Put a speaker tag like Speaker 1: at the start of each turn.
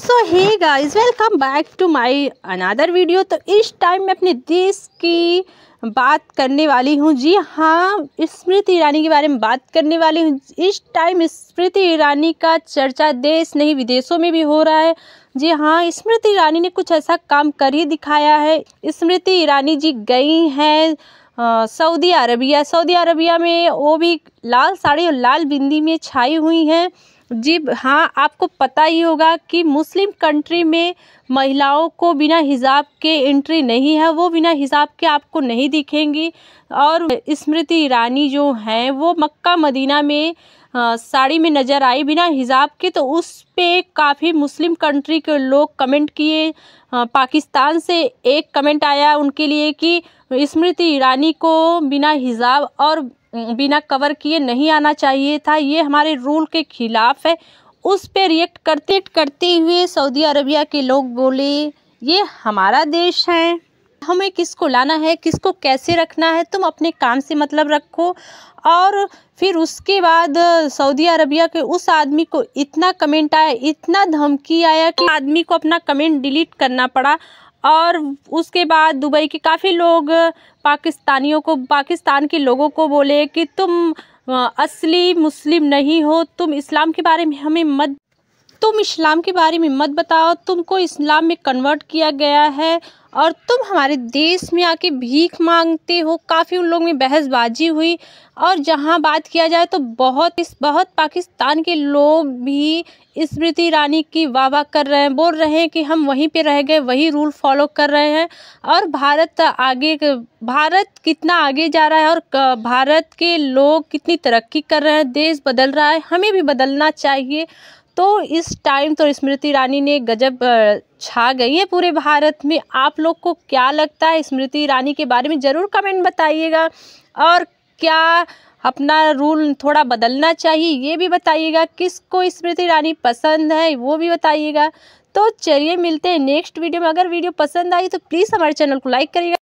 Speaker 1: सो है guys welcome back to my another video तो इस टाइम मैं अपने देश की बात करने वाली हूँ जी हाँ स्मृति ईरानी के बारे में बात करने वाली हूँ इस टाइम स्मृति ईरानी का चर्चा देश नहीं विदेशों में भी हो रहा है जी हाँ स्मृति ईरानी ने कुछ ऐसा काम कर ही दिखाया है स्मृति ईरानी जी गई हैं सऊदी अरबिया सऊदी अरबिया में वो भी लाल साड़ी और लाल बिंदी में छाई हुई हैं जी हाँ आपको पता ही होगा कि मुस्लिम कंट्री में महिलाओं को बिना हिजाब के एंट्री नहीं है वो बिना हिजाब के आपको नहीं दिखेंगी और स्मृति ईरानी जो हैं वो मक्का मदीना में साड़ी में नज़र आई बिना हिजाब के तो उस पर काफ़ी मुस्लिम कंट्री के लोग कमेंट किए पाकिस्तान से एक कमेंट आया उनके लिए कि स्मृति ईरानी को बिना हिजाब और बिना कवर किए नहीं आना चाहिए था ये हमारे रूल के ख़िलाफ़ है उस पर रिएक्ट करते करते हुए सऊदी अरबिया के लोग बोले ये हमारा देश है हमें किसको लाना है किसको कैसे रखना है तुम अपने काम से मतलब रखो और फिर उसके बाद सऊदी अरबिया के उस आदमी को इतना कमेंट आया इतना धमकी आया कि आदमी को अपना कमेंट डिलीट करना पड़ा और उसके बाद दुबई के काफ़ी लोग पाकिस्तानियों को पाकिस्तान के लोगों को बोले कि तुम असली मुस्लिम नहीं हो तुम इस्लाम के बारे में हमें मत तुम इस्लाम के बारे में मत बताओ तुमको इस्लाम में कन्वर्ट किया गया है और तुम हमारे देश में आके भीख मांगते हो काफ़ी उन लोग में बहसबाजी हुई और जहाँ बात किया जाए तो बहुत इस बहुत पाकिस्तान के लोग भी स्मृति ईरानी की वाह वाह कर रहे हैं बोल रहे हैं कि हम वहीं पे रह गए वही रूल फॉलो कर रहे हैं और भारत आगे भारत कितना आगे जा रहा है और भारत के लोग कितनी तरक्की कर रहे हैं देश बदल रहा है हमें भी बदलना चाहिए तो इस टाइम तो स्मृति ईरानी ने गजब छा गई है पूरे भारत में आप लोग को क्या लगता है स्मृति ईरानी के बारे में ज़रूर कमेंट बताइएगा और क्या अपना रूल थोड़ा बदलना चाहिए ये भी बताइएगा किसको स्मृति ईरानी पसंद है वो भी बताइएगा तो चलिए मिलते हैं नेक्स्ट वीडियो में अगर वीडियो पसंद आई तो प्लीज़ हमारे चैनल को लाइक करिएगा